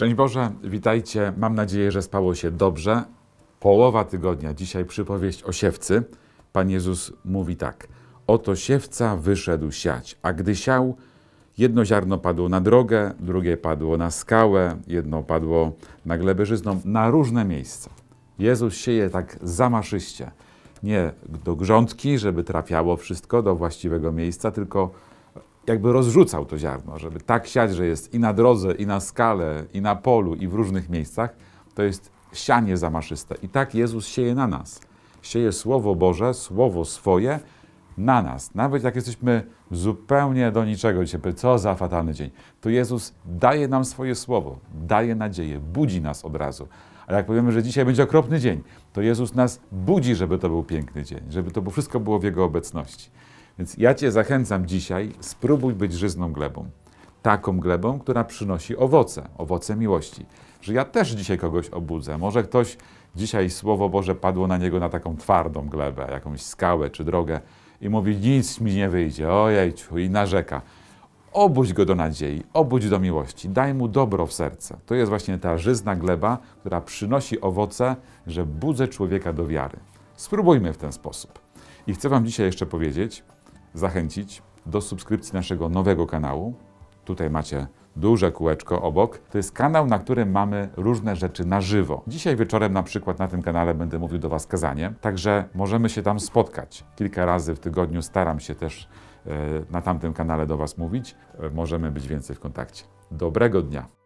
Szczęść Boże, witajcie. Mam nadzieję, że spało się dobrze. Połowa tygodnia, dzisiaj przypowieść o siewcy. Pan Jezus mówi tak. Oto siewca wyszedł siać, a gdy siał, jedno ziarno padło na drogę, drugie padło na skałę, jedno padło na glebę żyzną, na różne miejsca. Jezus sieje tak zamaszyście. Nie do grządki, żeby trafiało wszystko do właściwego miejsca, tylko jakby rozrzucał to ziarno, żeby tak siać, że jest i na drodze, i na skale, i na polu, i w różnych miejscach, to jest sianie zamaszyste. I tak Jezus sieje na nas. Sieje Słowo Boże, Słowo swoje na nas. Nawet jak jesteśmy zupełnie do niczego, ciepły, co za fatalny dzień, to Jezus daje nam swoje Słowo, daje nadzieję, budzi nas od razu. A jak powiemy, że dzisiaj będzie okropny dzień, to Jezus nas budzi, żeby to był piękny dzień, żeby to wszystko było w Jego obecności. Więc ja Cię zachęcam dzisiaj, spróbuj być żyzną glebą. Taką glebą, która przynosi owoce, owoce miłości. Że ja też dzisiaj kogoś obudzę. Może ktoś dzisiaj Słowo Boże padło na niego na taką twardą glebę, jakąś skałę czy drogę i mówi, nic mi nie wyjdzie, ojej, i narzeka. Obudź go do nadziei, obudź do miłości, daj mu dobro w serce. To jest właśnie ta żyzna gleba, która przynosi owoce, że budzę człowieka do wiary. Spróbujmy w ten sposób. I chcę Wam dzisiaj jeszcze powiedzieć, zachęcić do subskrypcji naszego nowego kanału. Tutaj macie duże kółeczko obok. To jest kanał, na którym mamy różne rzeczy na żywo. Dzisiaj wieczorem na przykład na tym kanale będę mówił do Was kazanie, także możemy się tam spotkać. Kilka razy w tygodniu staram się też e, na tamtym kanale do Was mówić. E, możemy być więcej w kontakcie. Dobrego dnia!